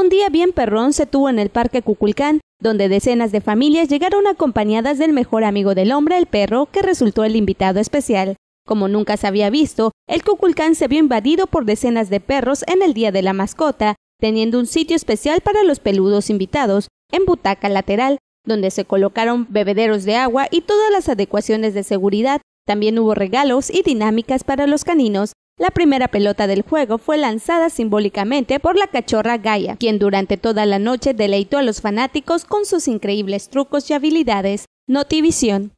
Un día bien perrón se tuvo en el Parque Cuculcán, donde decenas de familias llegaron acompañadas del mejor amigo del hombre, el perro, que resultó el invitado especial. Como nunca se había visto, el Cuculcán se vio invadido por decenas de perros en el Día de la Mascota, teniendo un sitio especial para los peludos invitados, en butaca lateral, donde se colocaron bebederos de agua y todas las adecuaciones de seguridad. También hubo regalos y dinámicas para los caninos, la primera pelota del juego fue lanzada simbólicamente por la cachorra Gaia, quien durante toda la noche deleitó a los fanáticos con sus increíbles trucos y habilidades. Notivisión.